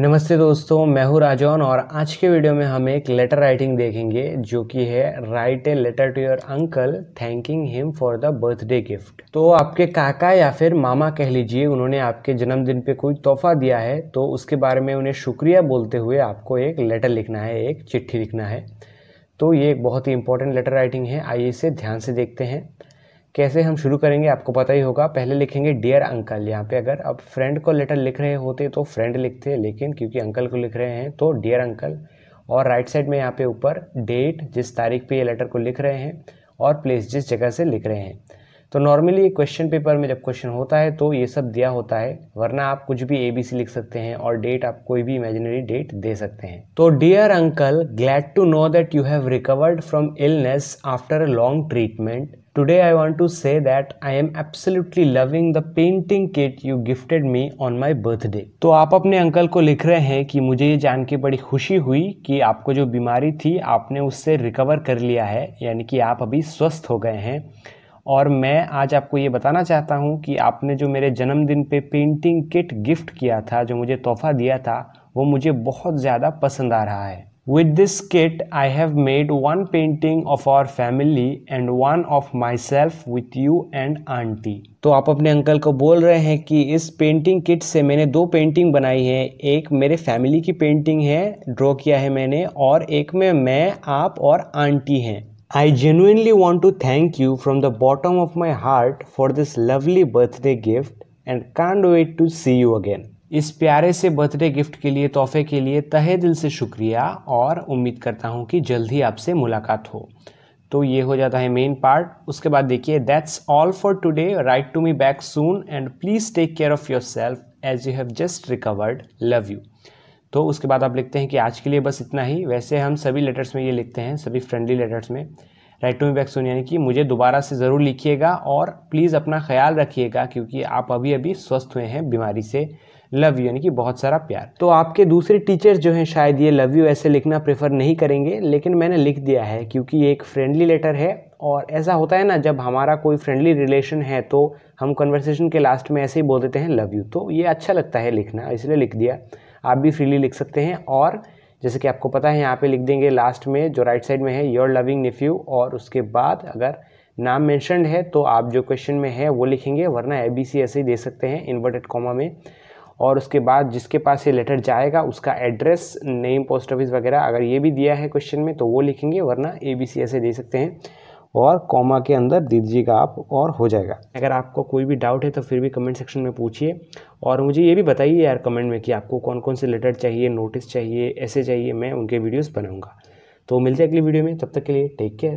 नमस्ते दोस्तों मैं हूँ राजौन और आज के वीडियो में हम एक लेटर राइटिंग देखेंगे जो कि है write a letter to your uncle thanking him for the birthday gift तो आपके काका या फिर मामा कह लीजिए उन्होंने आपके जन्मदिन पे कोई तोहफा दिया है तो उसके बारे में उन्हें शुक्रिया बोलते हुए आपको एक लेटर लिखना है एक चिट्ठी लिखना है तो ये एक बहुत ही इंपॉर्टेंट लेटर राइटिंग है आइए इसे ध्यान से देखते हैं कैसे हम शुरू करेंगे आपको पता ही होगा पहले लिखेंगे डियर अंकल यहाँ पे अगर आप फ्रेंड को लेटर लिख रहे होते तो फ्रेंड लिखते लेकिन क्योंकि अंकल को लिख रहे हैं तो डियर अंकल और राइट साइड में यहाँ पे ऊपर डेट जिस तारीख पे ये लेटर को लिख रहे हैं और प्लेस जिस जगह से लिख रहे हैं तो नॉर्मली क्वेश्चन पेपर में जब क्वेश्चन होता है तो ये सब दिया होता है वरना आप कुछ भी ए बी सी लिख सकते हैं और डेट आप कोई भी इमेजिनरी डेट दे सकते हैं तो dear uncle glad to know that you have recovered from illness after a long treatment Today I want to say that I am absolutely loving the painting kit you gifted me on my birthday. तो आप अपने uncle को लिख रहे हैं कि मुझे ये जान के बड़ी खुशी हुई कि आपको जो बीमारी थी आपने उससे रिकवर कर लिया है यानी कि आप अभी स्वस्थ हो गए हैं और मैं आज आपको ये बताना चाहता हूँ कि आपने जो मेरे जन्मदिन पे पेंटिंग किट गिफ्ट किया था जो मुझे तोहफा दिया था वो मुझे बहुत ज़्यादा पसंद आ रहा है this kit I have made one painting of our family and one of my self with you and aunty तो आप अपने अंकल को बोल रहे हैं कि इस पेंटिंग किट से मैंने दो पेंटिंग बनाई है एक मेरे फैमिली की पेंटिंग है ड्रॉ किया है मैंने और एक में मैं आप और आंटी हैं I genuinely want to thank you from the bottom of my heart for this lovely birthday gift and can't wait to see you again इस प्यारे से बर्थडे गिफ्ट के लिए तोहफे के लिए तहे दिल से शुक्रिया और उम्मीद करता हूँ कि जल्द ही आपसे मुलाकात हो तो ये हो जाता है मेन पार्ट उसके बाद देखिए that's all for today write to me back soon and please take care of your self as you have just recovered love you तो उसके बाद आप लिखते हैं कि आज के लिए बस इतना ही वैसे हम सभी लेटर्स में ये लिखते हैं सभी फ्रेंडली लेटर्स में write to me back soon यानी कि मुझे दोबारा से ज़रूर लिखिएगा और प्लीज़ अपना ख्याल रखिएगा क्योंकि आप अभी अभी स्वस्थ हुए हैं बीमारी से लव यू यानी कि बहुत सारा प्यार तो आपके दूसरे टीचर्स जो हैं शायद ये लव यू ऐसे लिखना प्रेफर नहीं करेंगे लेकिन मैंने लिख दिया है क्योंकि ये एक फ्रेंडली लेटर है और ऐसा होता है ना जब हमारा कोई फ्रेंडली रिलेशन है तो हम कन्वर्सेशन के लास्ट में ऐसे ही बोल देते हैं लव यू तो ये अच्छा लगता है लिखना इसलिए लिख दिया आप भी फ्रीली लिख सकते हैं और जैसे कि आपको पता है यहाँ पे लिख देंगे लास्ट में जो राइट साइड में है योर लविंग निफ्यू और उसके बाद अगर नाम मैंशनड है तो आप जो क्वेश्चन में है वो लिखेंगे वरना ए बी सी ऐसे ही दे सकते हैं इन्वर्टेड कॉमा में और उसके बाद जिसके पास ये लेटर जाएगा उसका एड्रेस नेम पोस्ट ऑफिस वगैरह अगर ये भी दिया है क्वेश्चन में तो वो लिखेंगे वरना ए बी सी ऐसे दे सकते हैं और कॉमा के अंदर दे दीजिएगा आप और हो जाएगा अगर आपको कोई भी डाउट है तो फिर भी कमेंट सेक्शन में पूछिए और मुझे ये भी बताइए यार कमेंट में कि आपको कौन कौन से लेटर चाहिए नोटिस चाहिए ऐसे चाहिए मैं उनके वीडियोज़ बनाऊँगा तो मिलते हैं अगली वीडियो में तब तक के लिए टेक केयर